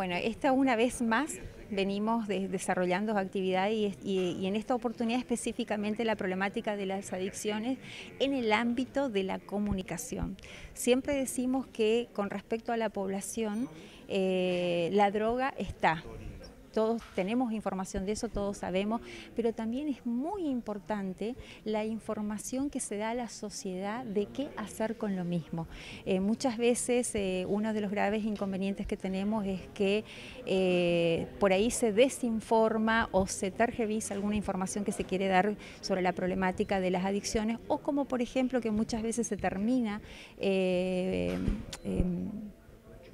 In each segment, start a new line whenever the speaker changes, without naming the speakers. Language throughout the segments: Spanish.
Bueno, esta una vez más venimos desarrollando actividades y, en esta oportunidad específicamente la problemática de las adicciones en el ámbito de la comunicación. Siempre decimos que con respecto a la población, eh, la droga está, todos tenemos información de eso, todos sabemos, pero también es muy importante la información que se da a la sociedad de qué hacer con lo mismo. Eh, muchas veces eh, uno de los graves inconvenientes que tenemos es que eh, por ahí se desinforma o se tergiversa alguna información que se quiere dar sobre la problemática de las adicciones o como por ejemplo que muchas veces se termina em,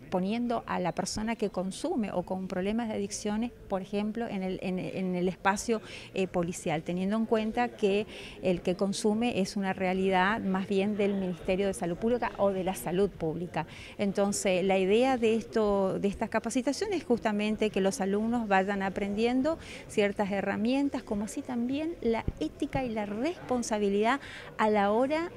poniendo a la persona que consume o con problemas de adicciones, por ejemplo, en el, en, el espacio eh, policial, teniendo en cuenta que el que consume es una realidad más bien del Ministerio de Salud Pública o de la Salud Pública. Entonces, la idea de, esto, de estas capacitaciones es justamente que los alumnos vayan aprendiendo ciertas herramientas, como así también la ética y la responsabilidad a la hora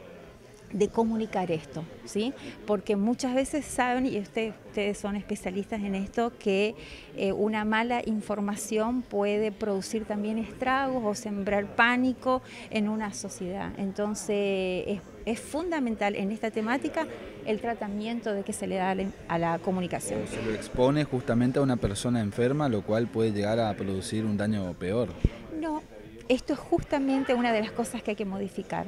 de comunicar esto, ¿sí? Porque muchas veces saben, y ustedes, son especialistas en esto, que eh, una mala información puede producir también estragos o sembrar pánico en una sociedad. Entonces es, fundamental en esta temática el tratamiento de que se le da a la comunicación. Se lo
expone justamente a una persona enferma, lo cual puede llegar a producir un daño peor.
No, esto es justamente una de las cosas que hay que modificar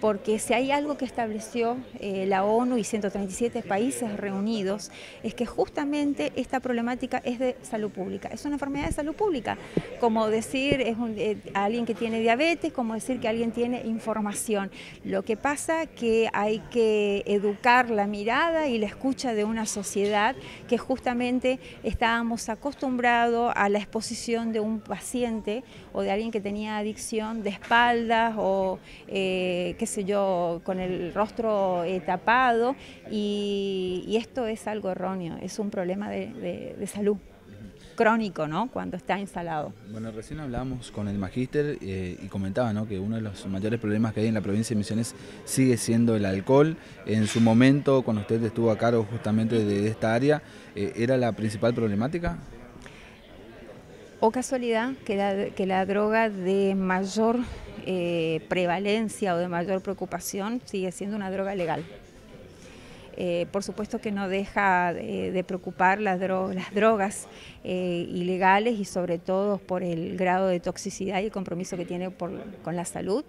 porque si hay algo que estableció eh, la ONU y 137 países reunidos, es que justamente esta problemática es de salud pública, es una enfermedad de salud pública, como decir es un, eh, alguien que tiene diabetes, como decir que alguien tiene información. Lo que pasa que hay que educar la mirada y la escucha de una sociedad que justamente estábamos acostumbrados a la exposición de un paciente o de alguien que tenía adicción de espaldas o eh, que con el rostro eh, tapado y, esto es algo erróneo, es un problema de, salud crónico, ¿no? Cuando está instalado.
Bueno, recién hablábamos con el magíster eh, y comentaba, Que uno de los mayores problemas que hay en la provincia de Misiones sigue siendo el alcohol. En su momento, cuando usted estuvo a cargo justamente de esta área, eh, ¿era la principal problemática?
O casualidad que la, droga de mayor eh, prevalencia o de mayor preocupación sigue siendo una droga legal. Eh, por supuesto que no deja de, preocupar las, drogas eh, ilegales y sobre todo por el grado de toxicidad y el compromiso que tiene con la salud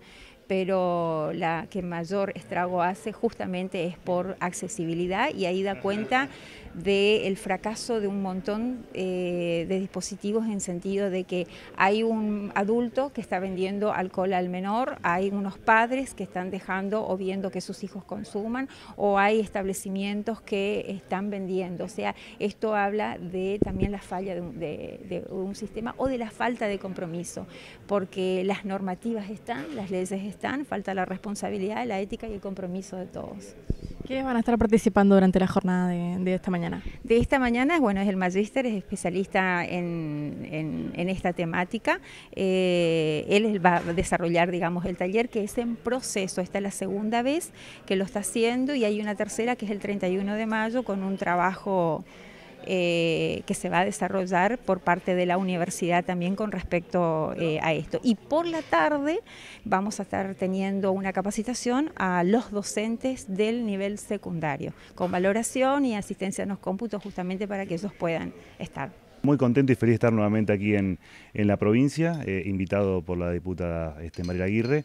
pero la que mayor estrago hace justamente es por accesibilidad y ahí da cuenta del fracaso de un montón eh, de dispositivos en sentido de que hay un adulto que está vendiendo alcohol al menor, hay unos padres que están dejando o viendo que sus hijos consuman o hay establecimientos que están vendiendo. O sea, esto habla de también la falla de de un sistema o de la falta de compromiso, porque las normativas están, las leyes están falta la responsabilidad, la ética y el compromiso de todos. ¿Quiénes van a estar participando durante la jornada de, esta mañana? De esta mañana, bueno, es el magíster, es especialista en, esta temática. Eh, él va a desarrollar, digamos, el taller que es en proceso. Esta es la segunda vez que lo está haciendo y hay una tercera que es el 31 de mayo con un trabajo eh, que se va a desarrollar por parte de la universidad también con respecto eh, a esto. Y por la tarde vamos a estar teniendo una capacitación a los docentes del nivel secundario, con valoración y asistencia a los cómputos justamente para que ellos puedan estar.
Muy contento y feliz de estar nuevamente aquí en, la provincia, eh, invitado por la diputada este, María Aguirre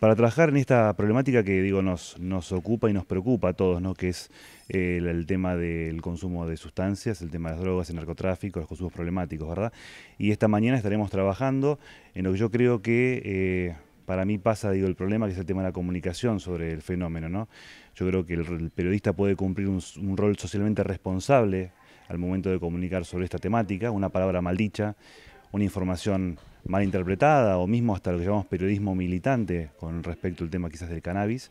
para trabajar en esta problemática que digo nos, nos ocupa y nos preocupa a todos, ¿no? que es eh, el, tema del consumo de sustancias, el tema de las drogas, el narcotráfico, los consumos problemáticos, ¿verdad? Y esta mañana estaremos trabajando en lo que yo creo que eh, para mí pasa, digo, el problema, que es el tema de la comunicación sobre el fenómeno. ¿no? Yo creo que el, periodista puede cumplir un, un rol socialmente responsable al momento de comunicar sobre esta temática, una palabra maldicha, una información mal interpretada o mismo hasta lo que llamamos periodismo militante con respecto al tema quizás del cannabis,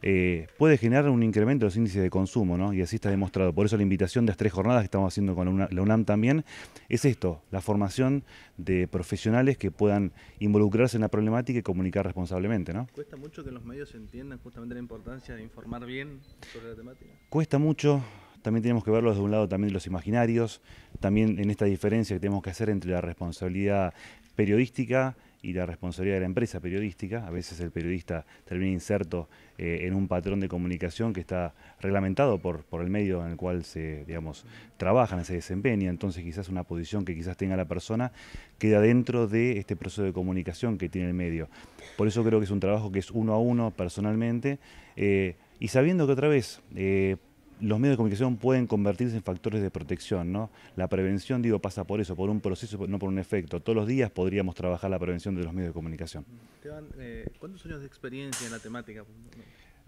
eh, puede generar un incremento de los índices de consumo, ¿no? Y así está demostrado. Por eso la invitación de las tres jornadas que estamos haciendo con la UNAM, también es esto, la formación de profesionales que puedan involucrarse en la problemática y comunicar responsablemente, ¿no? Cuesta mucho que los medios entiendan justamente la importancia de informar bien sobre la temática. Cuesta mucho, también tenemos que verlo desde un lado también de los imaginarios, también en esta diferencia que tenemos que hacer entre la responsabilidad periodística y la responsabilidad de la empresa periodística. A veces el periodista termina inserto eh, en un patrón de comunicación que está reglamentado por, por el medio en el cual se, digamos, en se desempeña. Entonces quizás una posición que quizás tenga la persona queda dentro de este proceso de comunicación que tiene el medio. Por eso creo que es un trabajo que es uno a uno personalmente eh, y sabiendo que otra vez... Eh, los medios de comunicación pueden convertirse en factores de protección, ¿no? La prevención, digo, pasa por eso, por un proceso, no por un efecto. Todos los días podríamos trabajar la prevención de los medios de comunicación. Esteban, eh, ¿cuántos años de experiencia en la temática?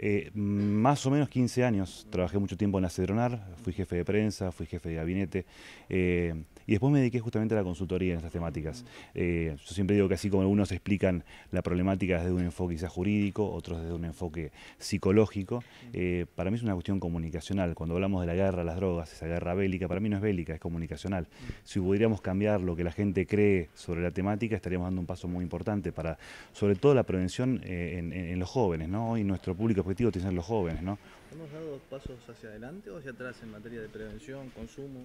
Eh, más o menos 15 años. Trabajé mucho tiempo en la Cedronar, fui jefe de prensa, fui jefe de gabinete. Eh, y después me dediqué justamente a la consultoría en estas temáticas. Eh, yo siempre digo que así como algunos explican la problemática desde un enfoque quizás jurídico, otros desde un enfoque psicológico, eh, para mí es una cuestión comunicacional. Cuando hablamos de la guerra, las drogas, esa guerra bélica, para mí no es bélica, es comunicacional. Si pudiéramos cambiar lo que la gente cree sobre la temática, estaríamos dando un paso muy importante para, sobre todo, la prevención eh, en, los jóvenes. ¿no? Hoy nuestro público objetivo tiene que ser los jóvenes. ¿Hemos dado pasos hacia adelante o hacia atrás en materia de prevención, consumo?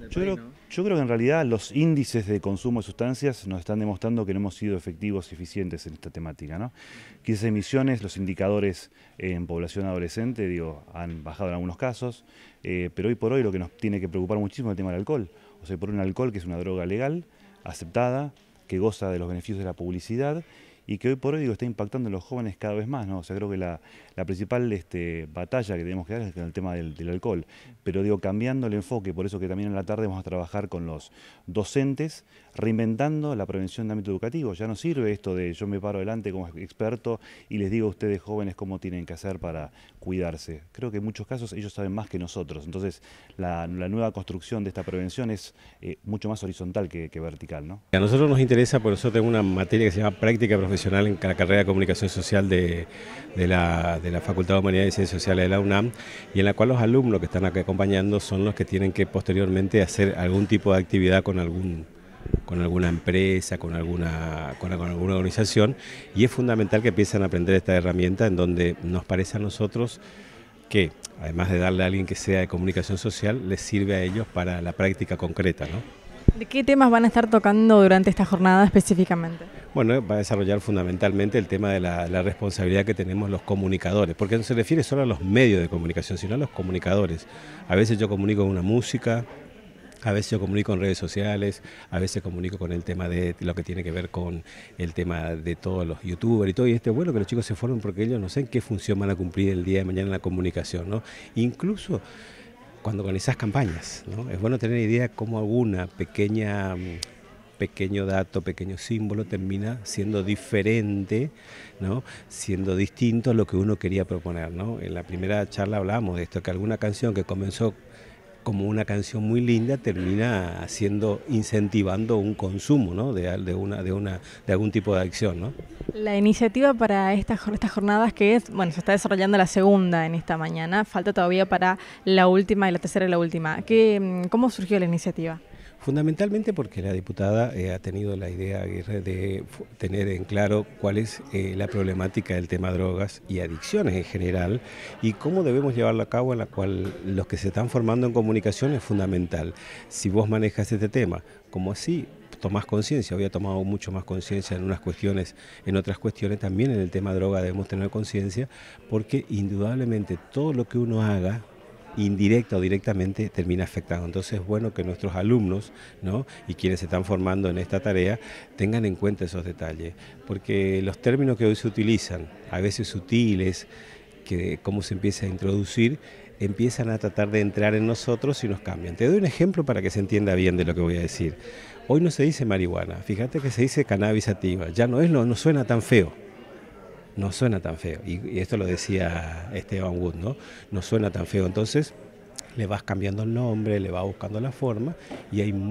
Yo, creo, yo creo que en realidad los índices de consumo de sustancias nos están demostrando que no hemos sido efectivos y eficientes en esta temática. ¿no? emisiones, los indicadores en población adolescente han bajado en algunos casos, eh, pero hoy por hoy lo que nos tiene que preocupar muchísimo es el tema del alcohol. O sea, por un alcohol que es una droga legal, aceptada, que goza de los beneficios de la publicidad y que hoy por hoy digo, está impactando en los jóvenes cada vez más. ¿no? O sea, creo que la, principal este, batalla que tenemos que dar es el tema del, alcohol. Pero digo, cambiando el enfoque, por eso que también en la tarde vamos a trabajar con los docentes, reinventando la prevención en ámbito educativo. Ya no sirve esto de yo me paro adelante como experto y les digo a ustedes jóvenes cómo tienen que hacer para cuidarse. Creo que en muchos casos ellos saben más que nosotros. Entonces, la, nueva construcción de esta prevención es eh, mucho más horizontal que, vertical. ¿no?
A nosotros nos interesa, por eso tengo una materia que se llama práctica profesional en la carrera de comunicación social de, la, de la Facultad de Humanidades y Ciencias Sociales de la UNAM, y en la cual los alumnos que están acompañando son los que tienen que posteriormente hacer algún tipo de actividad con alguna empresa, con alguna, con, alguna organización, y es fundamental que empiecen a aprender esta herramienta en donde nos parece a nosotros que, además de darle a alguien que sea de comunicación social, les sirve a ellos para la práctica concreta.
¿De qué temas van a estar tocando durante esta jornada específicamente?
Bueno, va a desarrollar fundamentalmente el tema de la, responsabilidad que tenemos los comunicadores, porque no se refiere solo a los medios de comunicación, sino a los comunicadores. A veces yo comunico con una música, a veces yo comunico en redes sociales, a veces comunico con el tema de lo que tiene que ver con el tema de todos los youtubers y todo, y este bueno que los chicos se formen porque ellos no saben qué función van a cumplir el día de mañana en la comunicación, ¿no? Incluso cuando organizas campañas. ¿no? Es bueno tener idea cómo alguna pequeña mm, pequeño dato, pequeño símbolo termina siendo diferente, ¿no? siendo distinto a lo que uno quería proponer. En la primera charla hablamos de esto, que alguna canción que comenzó como una canción muy linda termina haciendo, incentivando un consumo ¿no? de, una, de, una, de algún tipo de adicción.
La iniciativa para estas, estas jornadas que es, bueno, se está desarrollando la segunda en esta mañana, falta todavía para la última y la tercera y la última. ¿Qué, mm, ¿Cómo surgió la iniciativa?
Fundamentalmente porque la diputada eh, ha tenido la idea, de tener en claro cuál es eh, la problemática del tema drogas y adicciones en general y cómo debemos llevarlo a cabo, en la cual los que se están formando en comunicación es fundamental. Si vos manejas este tema, como así tomás conciencia, había tomado mucho más conciencia en unas cuestiones, en otras cuestiones también en el tema droga debemos tener conciencia, porque indudablemente todo lo que uno haga, indirecta o directamente termina afectado. Entonces es bueno que nuestros alumnos ¿no? y quienes se están formando en esta tarea tengan en cuenta esos detalles, porque los términos que hoy se utilizan, a veces sutiles, que cómo se empieza a introducir, empiezan a tratar de entrar en nosotros y nos cambian. Te doy un ejemplo para que se entienda bien de lo que voy a decir. Hoy no se dice marihuana, fíjate que se dice cannabis activa. ya no es no, no suena tan feo. No suena tan feo. Y, esto lo decía Esteban Wood, ¿no? No suena tan feo. Entonces, le vas cambiando el nombre, le vas buscando la forma y hay